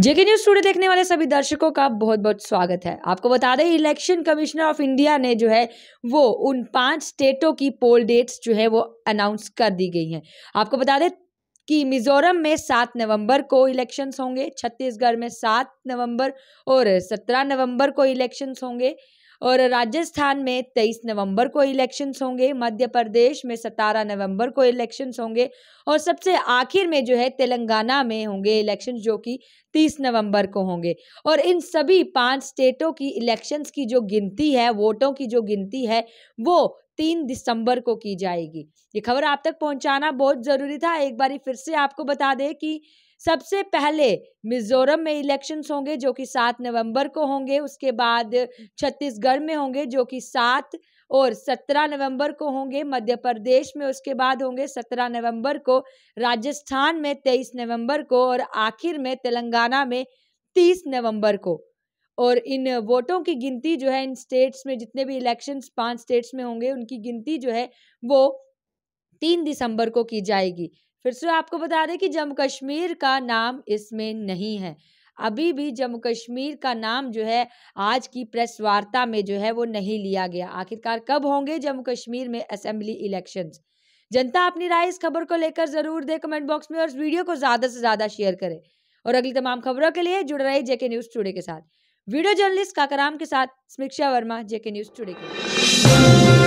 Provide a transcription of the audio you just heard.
जेके news studio देखने वाले सभी दर्शकों का बहुत बहुत स्वागत है आपको बता दें इलेक्शन कमिश्नर ऑफ इंडिया ने जो है वो उन पांच स्टेटों की पोल डेट्स जो है वो अनाउंस कर दी गई हैं आपको बता दें कि मिजोरम में सात नवंबर को इलेक्शंस होंगे छत्तीसगढ़ में सात नवंबर और सत्रह नवंबर को इलेक्शंस होंगे और राजस्थान में तेईस नवंबर को इलेक्शंस होंगे मध्य प्रदेश में सतारह नवंबर को इलेक्शंस होंगे और सबसे आखिर में जो है तेलंगाना में होंगे इलेक्शन जो कि तीस नवंबर को होंगे और इन सभी पांच स्टेटों की इलेक्शंस की जो गिनती है वोटों की जो गिनती है वो तीन दिसंबर को की जाएगी ये खबर आप तक पहुंचाना बहुत ज़रूरी था एक बार फिर से आपको बता दें कि सबसे पहले मिज़ोरम में इलेक्शंस होंगे जो कि सात नवंबर को होंगे उसके बाद छत्तीसगढ़ में होंगे जो कि सात और सत्रह नवंबर को होंगे मध्य प्रदेश में उसके बाद होंगे सत्रह नवंबर को राजस्थान में तेईस नवंबर को और आखिर में तेलंगाना में तीस नवंबर को और इन वोटों की गिनती जो है इन स्टेट्स में जितने भी इलेक्शंस पांच स्टेट्स में होंगे उनकी गिनती जो है वो तीन दिसंबर को की जाएगी फिर से आपको बता दें कि जम्मू कश्मीर का नाम इसमें नहीं है अभी भी जम्मू कश्मीर का नाम जो है आज की प्रेस वार्ता में जो है वो नहीं लिया गया आखिरकार कब होंगे जम्मू कश्मीर में असेंबली इलेक्शंस जनता अपनी राय इस खबर को लेकर ज़रूर दे कमेंट बॉक्स में और इस वीडियो को ज़्यादा से ज़्यादा शेयर करें और अगली तमाम खबरों के लिए जुड़ रहे जेके न्यूज़ टुडे के साथ वीडियो जर्नलिस्ट काकराम के साथ समीक्षा वर्मा जेके न्यूज़ टुडे के